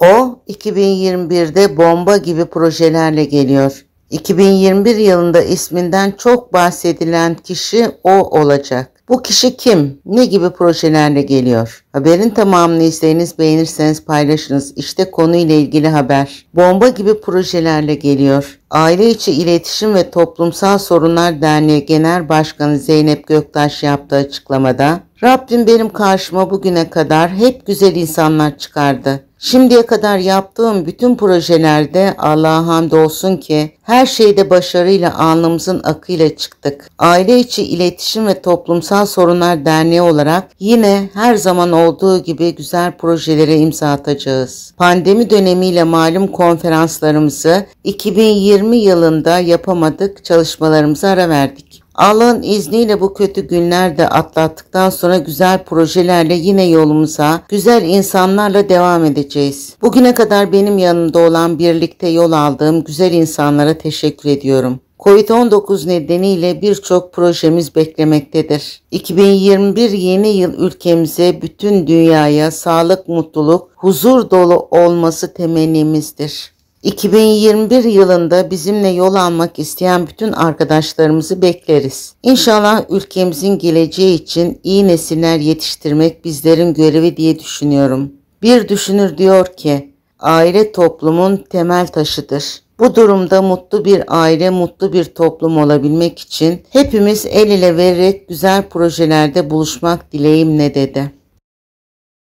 O 2021'de bomba gibi projelerle geliyor. 2021 yılında isminden çok bahsedilen kişi o olacak. Bu kişi kim? Ne gibi projelerle geliyor? Haberin tamamını izleyiniz, beğenirseniz paylaşınız. İşte konuyla ilgili haber. Bomba gibi projelerle geliyor. Aile İçi İletişim ve Toplumsal Sorunlar Derneği Genel Başkanı Zeynep Göktaş yaptığı açıklamada Rabbim benim karşıma bugüne kadar hep güzel insanlar çıkardı. Şimdiye kadar yaptığım bütün projelerde Allah'a hamdolsun ki her şeyde başarıyla alnımızın akıyla çıktık. Aile içi iletişim ve toplumsal sorunlar derneği olarak yine her zaman olduğu gibi güzel projelere imza atacağız. Pandemi dönemiyle malum konferanslarımızı 2020 yılında yapamadık çalışmalarımıza ara verdik. Allah'ın izniyle bu kötü günler de atlattıktan sonra güzel projelerle yine yolumuza, güzel insanlarla devam edeceğiz. Bugüne kadar benim yanımda olan birlikte yol aldığım güzel insanlara teşekkür ediyorum. Covid-19 nedeniyle birçok projemiz beklemektedir. 2021 yeni yıl ülkemize, bütün dünyaya sağlık, mutluluk, huzur dolu olması temennimizdir. 2021 yılında bizimle yol almak isteyen bütün arkadaşlarımızı bekleriz. İnşallah ülkemizin geleceği için iyi nesiller yetiştirmek bizlerin görevi diye düşünüyorum. Bir düşünür diyor ki, aile toplumun temel taşıdır. Bu durumda mutlu bir aile, mutlu bir toplum olabilmek için hepimiz el ele vererek güzel projelerde buluşmak dileğimle dedi.